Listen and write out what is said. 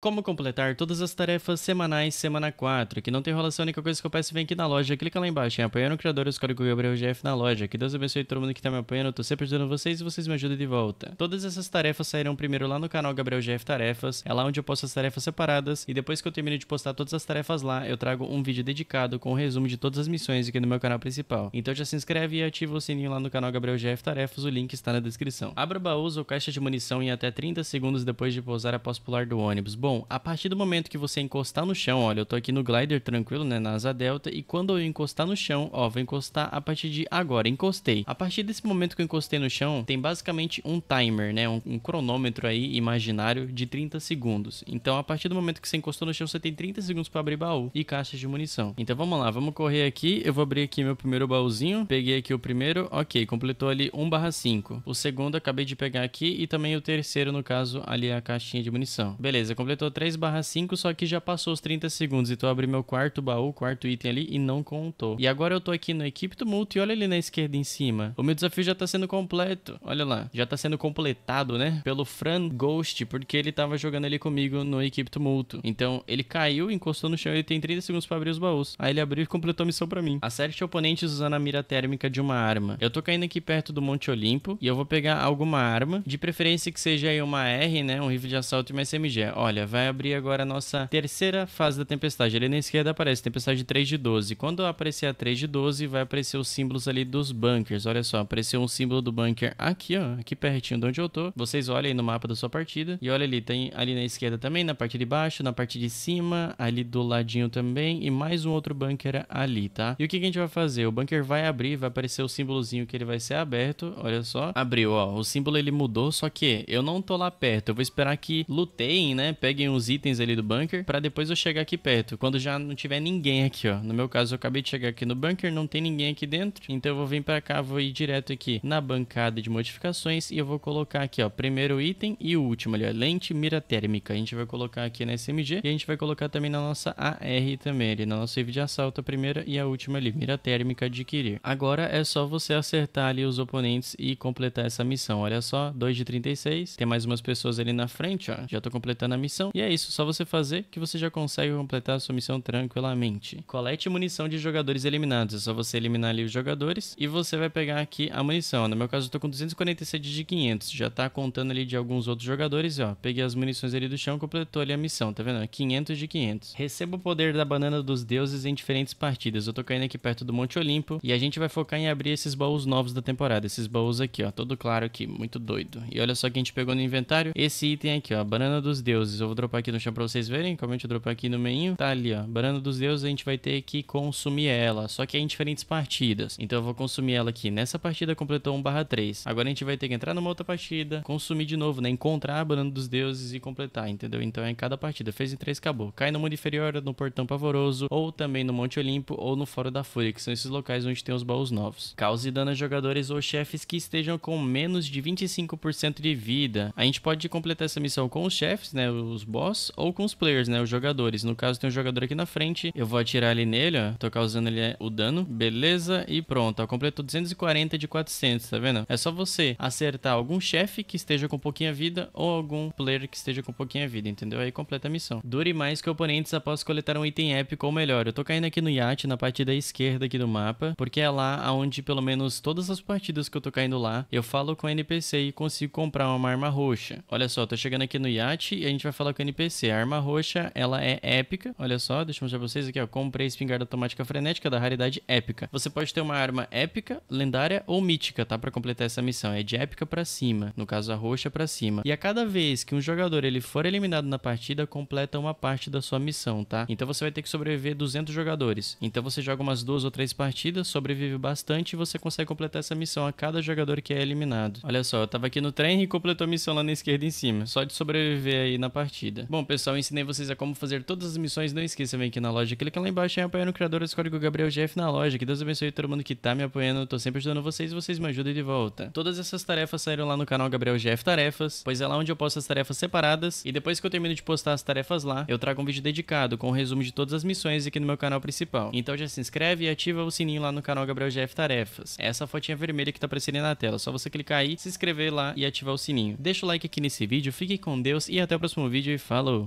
Como completar todas as tarefas semanais, semana 4. Que não tem enrolação, a única coisa que eu peço é vem aqui na loja. Clica lá embaixo em apoiar o criador, escolhe o Gabriel GF na loja. Que Deus abençoe todo mundo que tá me apoiando. Eu tô sempre ajudando vocês e vocês me ajudam de volta. Todas essas tarefas sairão primeiro lá no canal Gabriel GF Tarefas. É lá onde eu posto as tarefas separadas. E depois que eu termino de postar todas as tarefas lá, eu trago um vídeo dedicado com o um resumo de todas as missões aqui no meu canal principal. Então já se inscreve e ativa o sininho lá no canal Gabriel GF Tarefas. O link está na descrição. Abra baús ou caixa de munição em até 30 segundos depois de pousar após pular do ônibus. Boa Bom, a partir do momento que você encostar no chão, olha, eu tô aqui no glider tranquilo, né, na asa delta, e quando eu encostar no chão, ó, vou encostar a partir de agora, encostei. A partir desse momento que eu encostei no chão, tem basicamente um timer, né, um, um cronômetro aí imaginário de 30 segundos. Então, a partir do momento que você encostou no chão, você tem 30 segundos para abrir baú e caixas de munição. Então, vamos lá, vamos correr aqui, eu vou abrir aqui meu primeiro baúzinho, peguei aqui o primeiro, ok, completou ali 1 barra 5. O segundo acabei de pegar aqui e também o terceiro, no caso, ali é a caixinha de munição. Beleza, completou completou 3 barra 5, só que já passou os 30 segundos. Então eu abri meu quarto baú, quarto item ali e não contou. E agora eu tô aqui no equipe do multi, olha ali na esquerda em cima. O meu desafio já tá sendo completo. Olha lá, já tá sendo completado, né? Pelo Fran Ghost, porque ele tava jogando ali comigo no equipe Multi. Então ele caiu, encostou no chão e tem 30 segundos pra abrir os baús. Aí ele abriu e completou a missão pra mim. A oponentes usando a mira térmica de uma arma. Eu tô caindo aqui perto do Monte Olimpo e eu vou pegar alguma arma, de preferência que seja aí uma R, né? Um rifle de assalto e uma SMG. Olha, vai abrir agora a nossa terceira fase da tempestade. Ali na esquerda aparece tempestade 3 de 12. Quando aparecer a 3 de 12, vai aparecer os símbolos ali dos bunkers. Olha só, apareceu um símbolo do bunker aqui, ó, aqui pertinho de onde eu tô. Vocês olhem aí no mapa da sua partida. E olha ali, tem ali na esquerda também, na parte de baixo, na parte de cima, ali do ladinho também. E mais um outro bunker ali, tá? E o que, que a gente vai fazer? O bunker vai abrir, vai aparecer o símbolozinho que ele vai ser aberto. Olha só, abriu, ó. O símbolo ele mudou, só que eu não tô lá perto. Eu vou esperar que luteiem, né? Pegue peguem os itens ali do bunker para depois eu chegar aqui perto, quando já não tiver ninguém aqui, ó. No meu caso, eu acabei de chegar aqui no bunker, não tem ninguém aqui dentro, então eu vou vir para cá, vou ir direto aqui na bancada de modificações e eu vou colocar aqui, ó, primeiro item e o último ali, ó, lente mira térmica. A gente vai colocar aqui na SMG e a gente vai colocar também na nossa AR também ali, na nossa save de assalto a primeira e a última ali, mira térmica adquirir. Agora é só você acertar ali os oponentes e completar essa missão. Olha só, 2 de 36, tem mais umas pessoas ali na frente, ó, já tô completando a missão missão. E é isso, só você fazer que você já consegue completar a sua missão tranquilamente. Colete munição de jogadores eliminados. É só você eliminar ali os jogadores e você vai pegar aqui a munição. No meu caso, eu tô com 247 de 500. Já tá contando ali de alguns outros jogadores. E, ó, peguei as munições ali do chão, e completou ali a missão. Tá vendo? 500 de 500. Receba o poder da banana dos deuses em diferentes partidas. Eu tô caindo aqui perto do Monte Olimpo e a gente vai focar em abrir esses baús novos da temporada. Esses baús aqui, ó. Todo claro aqui. Muito doido. E olha só que a gente pegou no inventário. Esse item aqui, ó. Banana dos deuses. Eu vou dropar aqui no chão pra vocês verem. Como a gente dropar aqui no meio Tá ali, ó. Barana dos Deuses, a gente vai ter que consumir ela. Só que é em diferentes partidas. Então eu vou consumir ela aqui. Nessa partida completou 1 barra 3. Agora a gente vai ter que entrar numa outra partida, consumir de novo, né? Encontrar a Barana dos Deuses e completar, entendeu? Então é em cada partida. Fez em 3, acabou. Cai no Mundo Inferior, no Portão Pavoroso, ou também no Monte Olimpo, ou no Fora da Fúria, que são esses locais onde tem os baús novos. Cause dano a jogadores ou chefes que estejam com menos de 25% de vida. A gente pode completar essa missão com os chefes, né? Os boss ou com os players, né? Os jogadores. No caso, tem um jogador aqui na frente. Eu vou atirar ali nele, ó. Tô causando ele é, o dano. Beleza. E pronto, ó. Completou 240 de 400, tá vendo? É só você acertar algum chefe que esteja com pouquinha vida ou algum player que esteja com pouquinha vida, entendeu? Aí completa a missão. Dure mais que oponentes após coletar um item épico ou melhor. Eu tô caindo aqui no iate, na parte da esquerda aqui do mapa, porque é lá onde, pelo menos, todas as partidas que eu tô caindo lá, eu falo com NPC e consigo comprar uma arma roxa. Olha só, tô chegando aqui no iate e a gente vai falar com desbloqueia NPC. A arma roxa, ela é épica. Olha só, deixa eu mostrar pra vocês aqui, ó. Comprei a espingarda automática frenética da raridade épica. Você pode ter uma arma épica, lendária ou mítica, tá? Pra completar essa missão. É de épica pra cima. No caso, a roxa pra cima. E a cada vez que um jogador ele for eliminado na partida, completa uma parte da sua missão, tá? Então você vai ter que sobreviver 200 jogadores. Então você joga umas duas ou três partidas, sobrevive bastante e você consegue completar essa missão a cada jogador que é eliminado. Olha só, eu tava aqui no trem e completou a missão lá na esquerda em cima. Só de sobreviver aí na partida partida. Bom, pessoal, eu ensinei vocês a como fazer todas as missões. Não esqueça, vem aqui na loja, clica lá embaixo e apoiando, o criador do código Gabriel GF na loja. Que Deus abençoe todo mundo que tá me apoiando. tô sempre ajudando vocês e vocês me ajudem de volta. Todas essas tarefas saíram lá no canal Gabriel GF Tarefas, pois é lá onde eu posto as tarefas separadas. E depois que eu termino de postar as tarefas lá, eu trago um vídeo dedicado com o um resumo de todas as missões aqui no meu canal principal. Então já se inscreve e ativa o sininho lá no canal Gabriel GF Tarefas. É essa fotinha vermelha que tá aparecendo na tela. É só você clicar aí, se inscrever lá e ativar o sininho. Deixa o like aqui nesse vídeo, fique com Deus e até o próximo vídeo vídeo falou!